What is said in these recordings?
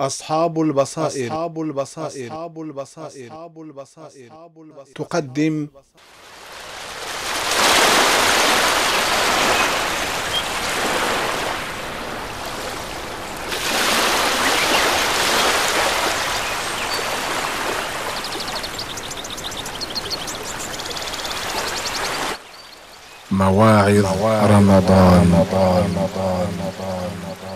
أصحاب البصائر أصحاب البصائر أصحاب البصائر أصحاب البصائر تقدم مواعظ رمضان, رمضان, رمضان, رمضان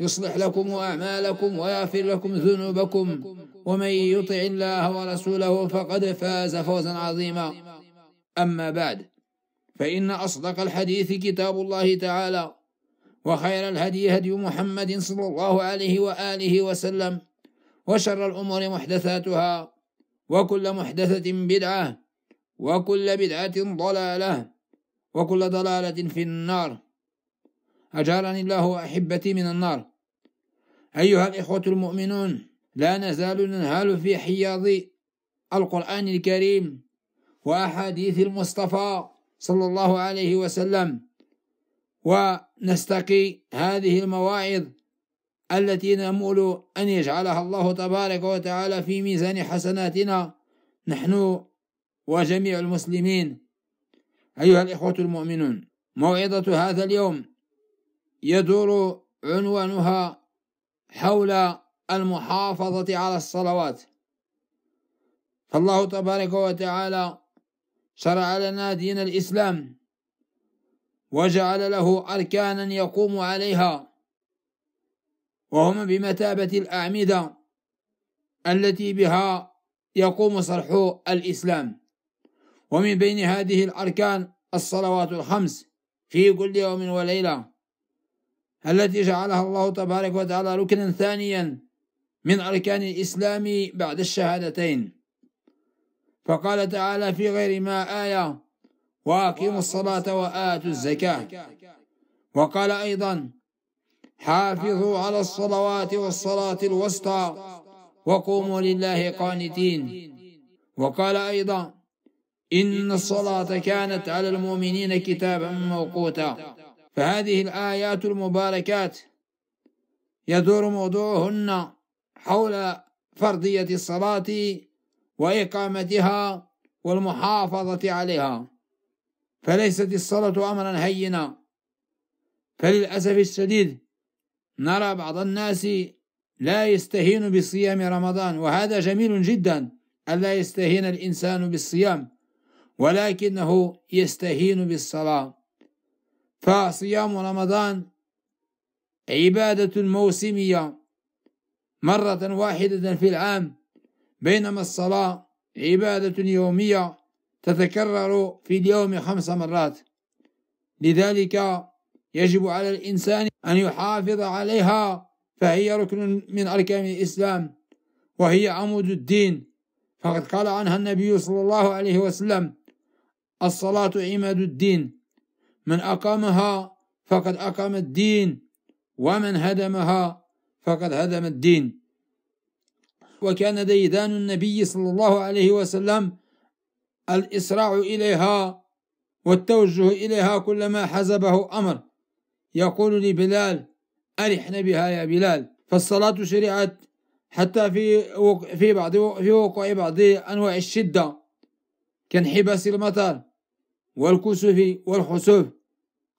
يصلح لكم أعمالكم ويغفر لكم ذنوبكم ومن يطع الله ورسوله فقد فاز فوزا عظيما أما بعد فإن أصدق الحديث كتاب الله تعالى وخير الهدي هدي محمد صلى الله عليه وآله وسلم وشر الأمور محدثاتها وكل محدثة بدعة وكل بدعة ضلالة وكل ضلالة في النار أجارني الله وأحبتي من النار أيها الإخوة المؤمنون لا نزال ننهال في حياض القرآن الكريم وأحاديث المصطفى صلى الله عليه وسلم ونستقي هذه المواعظ التي نامل أن يجعلها الله تبارك وتعالى في ميزان حسناتنا نحن وجميع المسلمين أيها الإخوة المؤمنون موعظة هذا اليوم يدور عنوانها حول المحافظة على الصلوات فالله تبارك وتعالى شرع لنا دين الإسلام وجعل له أركانا يقوم عليها وهم بمثابة الأعمدة التي بها يقوم صرح الإسلام ومن بين هذه الأركان الصلوات الخمس في كل يوم وليلة التي جعلها الله تبارك وتعالى ركنا ثانيا من أركان الإسلام بعد الشهادتين فقال تعالى في غير ما آية وأقيموا الصلاة وآتوا الزكاة وقال أيضا حافظوا على الصلوات والصلاة الوسطى وقوموا لله قانتين وقال أيضا إن الصلاة كانت على المؤمنين كتابا موقوتا فهذه الآيات المباركات يدور موضوعهن حول فرضية الصلاة وإقامتها والمحافظة عليها فليست الصلاة أمرا هينا فللأسف الشديد نرى بعض الناس لا يستهين بصيام رمضان وهذا جميل جدا ألا يستهين الإنسان بالصيام ولكنه يستهين بالصلاة فصيام رمضان عبادة موسمية مرة واحدة في العام بينما الصلاة عبادة يومية تتكرر في اليوم خمس مرات لذلك يجب على الإنسان أن يحافظ عليها فهي ركن من أركان الإسلام وهي عمود الدين فقد قال عنها النبي صلى الله عليه وسلم الصلاة عماد الدين من أقامها فقد أقام الدين ومن هدمها فقد هدم الدين وكان ديدان النبي صلى الله عليه وسلم الإسراع إليها والتوجه إليها كلما حزبه أمر يقول لبلال أرحنا بها يا بلال فالصلاة شرعت حتى في في بعض في وقوع بعض أنواع الشدة كانحباس المطر والكسوف والخسوف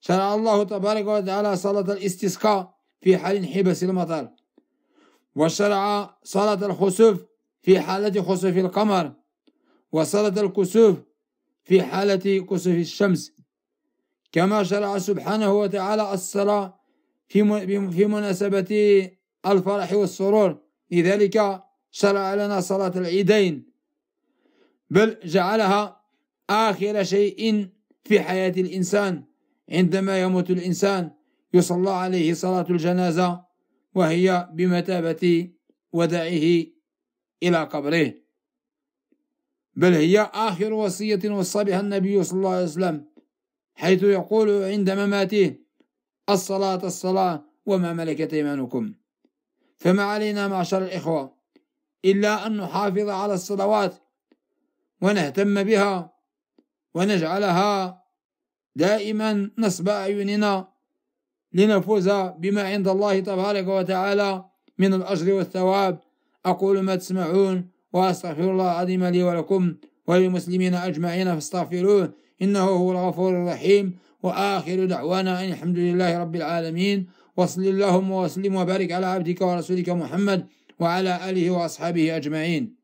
شرع الله تبارك وتعالى صلاة الاستسقاء في حال انحباس المطر وشرع صلاة الخسوف في حالة خسوف القمر وصلاة الكسوف في حالة كسوف الشمس كما شرع سبحانه وتعالى الصلاة في في مناسبة الفرح والسرور لذلك شرع لنا صلاة العيدين بل جعلها آخر شيء في حياة الإنسان عندما يموت الإنسان يصلى عليه صلاة الجنازة وهي بمثابة وداعه إلى قبره بل هي آخر وصية وصى بها النبي صلى الله عليه وسلم حيث يقول عند مماته الصلاة الصلاة وما ملكت أيمانكم فما علينا معشر الإخوة إلا أن نحافظ على الصلوات ونهتم بها ونجعلها دائما نصب أعيننا لنفوز بما عند الله تبارك وتعالى من الأجر والثواب أقول ما تسمعون وأستغفر الله العظيم لي ولكم وللمسلمين أجمعين فاستغفروه إنه هو الغفور الرحيم وآخر دعوانا أن الحمد لله رب العالمين وصل اللهم وسلم وبارك على عبدك ورسولك محمد وعلى آله وأصحابه أجمعين